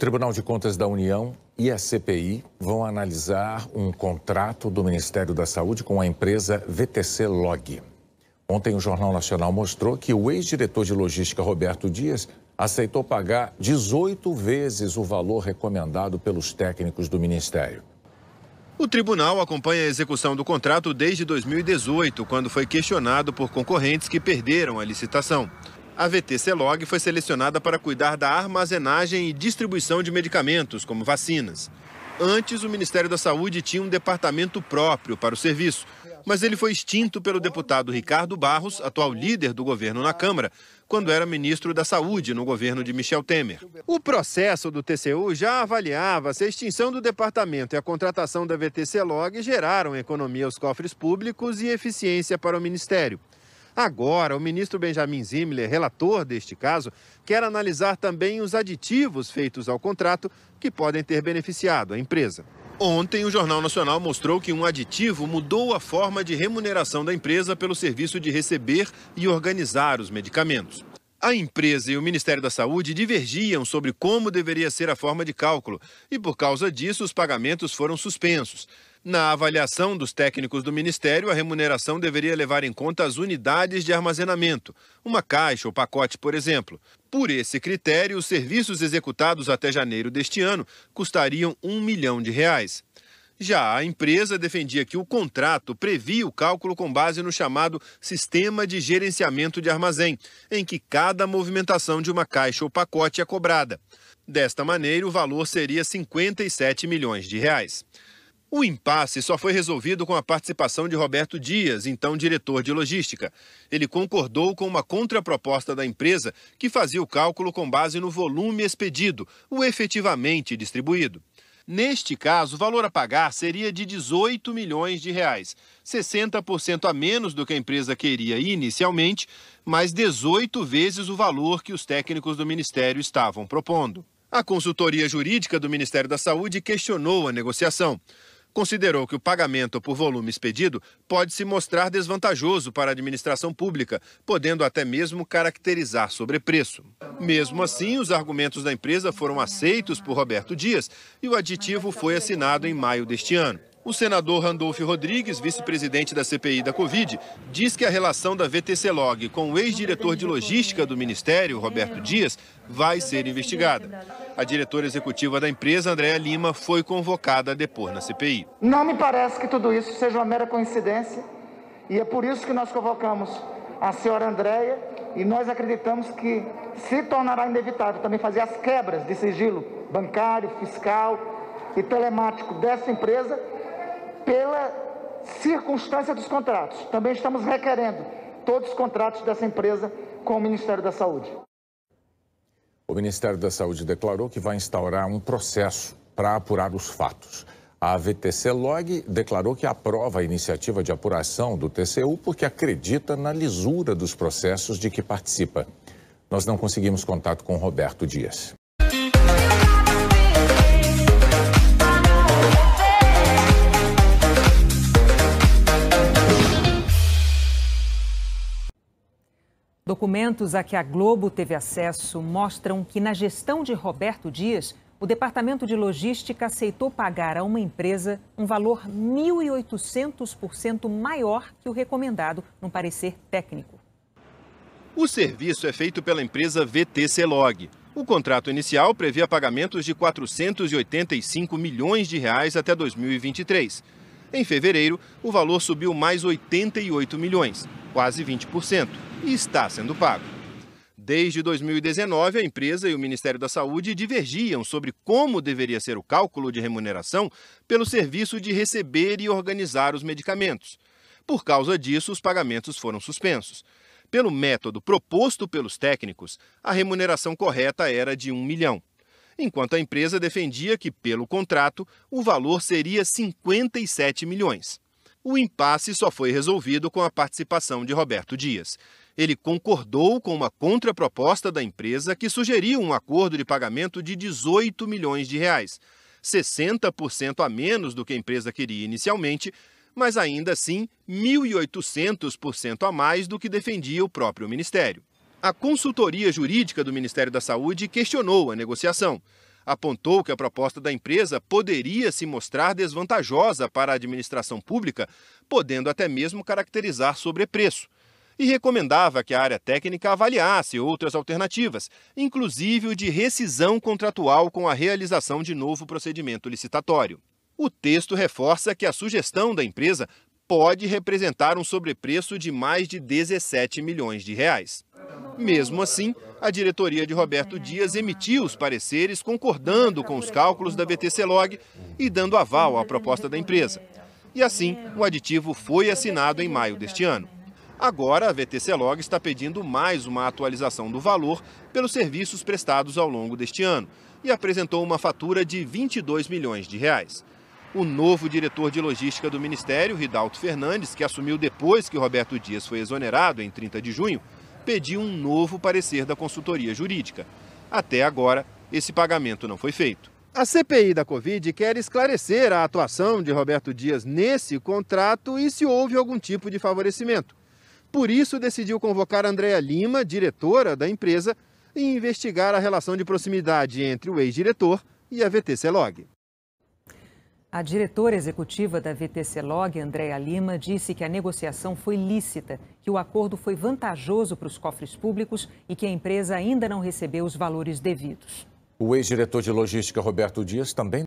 Tribunal de Contas da União e a CPI vão analisar um contrato do Ministério da Saúde com a empresa VTC Log. Ontem, o Jornal Nacional mostrou que o ex-diretor de logística Roberto Dias aceitou pagar 18 vezes o valor recomendado pelos técnicos do Ministério. O tribunal acompanha a execução do contrato desde 2018, quando foi questionado por concorrentes que perderam a licitação a VTC Log foi selecionada para cuidar da armazenagem e distribuição de medicamentos, como vacinas. Antes, o Ministério da Saúde tinha um departamento próprio para o serviço, mas ele foi extinto pelo deputado Ricardo Barros, atual líder do governo na Câmara, quando era ministro da Saúde no governo de Michel Temer. O processo do TCU já avaliava se a extinção do departamento e a contratação da VTC Log geraram economia aos cofres públicos e eficiência para o Ministério. Agora, o ministro Benjamin Zimler, relator deste caso, quer analisar também os aditivos feitos ao contrato que podem ter beneficiado a empresa. Ontem, o Jornal Nacional mostrou que um aditivo mudou a forma de remuneração da empresa pelo serviço de receber e organizar os medicamentos. A empresa e o Ministério da Saúde divergiam sobre como deveria ser a forma de cálculo e, por causa disso, os pagamentos foram suspensos. Na avaliação dos técnicos do Ministério, a remuneração deveria levar em conta as unidades de armazenamento, uma caixa ou pacote, por exemplo. Por esse critério, os serviços executados até janeiro deste ano custariam um milhão de reais. Já a empresa defendia que o contrato previa o cálculo com base no chamado Sistema de Gerenciamento de Armazém, em que cada movimentação de uma caixa ou pacote é cobrada. Desta maneira, o valor seria 57 milhões de reais. O impasse só foi resolvido com a participação de Roberto Dias, então diretor de logística. Ele concordou com uma contraproposta da empresa que fazia o cálculo com base no volume expedido, o efetivamente distribuído. Neste caso, o valor a pagar seria de 18 milhões de reais, 60% a menos do que a empresa queria inicialmente, mas 18 vezes o valor que os técnicos do ministério estavam propondo. A consultoria jurídica do Ministério da Saúde questionou a negociação considerou que o pagamento por volume expedido pode se mostrar desvantajoso para a administração pública, podendo até mesmo caracterizar sobrepreço. Mesmo assim, os argumentos da empresa foram aceitos por Roberto Dias e o aditivo foi assinado em maio deste ano. O senador Randolfo Rodrigues, vice-presidente da CPI da Covid, diz que a relação da VTC Log com o ex-diretor de logística do Ministério, Roberto Dias, vai ser investigada. A diretora executiva da empresa, Andréa Lima, foi convocada a depor na CPI. Não me parece que tudo isso seja uma mera coincidência e é por isso que nós convocamos a senhora Andréa e nós acreditamos que se tornará inevitável também fazer as quebras de sigilo bancário, fiscal e telemático dessa empresa pela circunstância dos contratos. Também estamos requerendo todos os contratos dessa empresa com o Ministério da Saúde. O Ministério da Saúde declarou que vai instaurar um processo para apurar os fatos. A VTC Log declarou que aprova a iniciativa de apuração do TCU porque acredita na lisura dos processos de que participa. Nós não conseguimos contato com Roberto Dias. Documentos a que a Globo teve acesso mostram que, na gestão de Roberto Dias, o departamento de logística aceitou pagar a uma empresa um valor 1.800% maior que o recomendado no parecer técnico. O serviço é feito pela empresa VTC Log. O contrato inicial previa pagamentos de 485 milhões de reais até 2023. Em fevereiro, o valor subiu mais 88 milhões, quase 20%, e está sendo pago. Desde 2019, a empresa e o Ministério da Saúde divergiam sobre como deveria ser o cálculo de remuneração pelo serviço de receber e organizar os medicamentos. Por causa disso, os pagamentos foram suspensos. Pelo método proposto pelos técnicos, a remuneração correta era de 1 milhão enquanto a empresa defendia que, pelo contrato, o valor seria 57 milhões. O impasse só foi resolvido com a participação de Roberto Dias. Ele concordou com uma contraproposta da empresa que sugeria um acordo de pagamento de 18 milhões de reais, 60% a menos do que a empresa queria inicialmente, mas ainda assim 1.800% a mais do que defendia o próprio ministério. A consultoria jurídica do Ministério da Saúde questionou a negociação. Apontou que a proposta da empresa poderia se mostrar desvantajosa para a administração pública, podendo até mesmo caracterizar sobrepreço. E recomendava que a área técnica avaliasse outras alternativas, inclusive o de rescisão contratual com a realização de novo procedimento licitatório. O texto reforça que a sugestão da empresa pode representar um sobrepreço de mais de 17 milhões de reais. Mesmo assim, a diretoria de Roberto Dias emitiu os pareceres concordando com os cálculos da VTC Log e dando aval à proposta da empresa. E assim, o aditivo foi assinado em maio deste ano. Agora, a VTC Log está pedindo mais uma atualização do valor pelos serviços prestados ao longo deste ano e apresentou uma fatura de 22 milhões de reais o novo diretor de logística do Ministério, Ridalto Fernandes, que assumiu depois que Roberto Dias foi exonerado, em 30 de junho, pediu um novo parecer da consultoria jurídica. Até agora, esse pagamento não foi feito. A CPI da Covid quer esclarecer a atuação de Roberto Dias nesse contrato e se houve algum tipo de favorecimento. Por isso, decidiu convocar Andréa Lima, diretora da empresa, e investigar a relação de proximidade entre o ex-diretor e a VT Celog. A diretora executiva da VTC Log, Andréa Lima, disse que a negociação foi lícita, que o acordo foi vantajoso para os cofres públicos e que a empresa ainda não recebeu os valores devidos. O ex-diretor de logística, Roberto Dias, também